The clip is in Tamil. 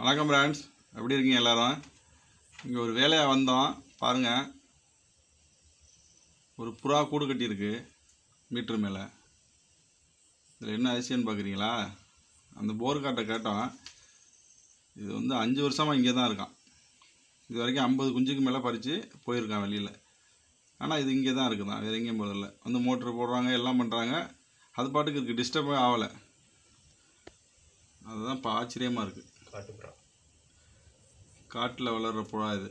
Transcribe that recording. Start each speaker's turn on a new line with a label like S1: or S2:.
S1: வணக்கம் ஃப்ரெண்ட்ஸ் எப்படி இருக்கீங்க எல்லோரும் இங்கே ஒரு வேலையாக வந்தோம் பாருங்கள் ஒரு புறா கூடு கட்டியிருக்கு மீட்ரு மேலே இதில் என்ன அதிசயம்னு பார்க்குறீங்களா அந்த போர் காட்டை கேட்டோம் இது வந்து அஞ்சு வருஷமாக இங்கே தான் இருக்கான் இது வரைக்கும் ஐம்பது குஞ்சுக்கு மேலே பறித்து போயிருக்கான் வெளியில் ஆனால் இது இங்கே தான் இருக்குதான் வேறு எங்கேயும் போதில் வந்து மோட்ரு போடுறாங்க எல்லாம் பண்ணுறாங்க அது பாட்டுக்கு இருக்குது டிஸ்டர்பே ஆகலை அதுதான் இப்போ ஆச்சரியமாக இருக்குது காட்டுப்புறா காட்டில் வளர்கிற புறா இது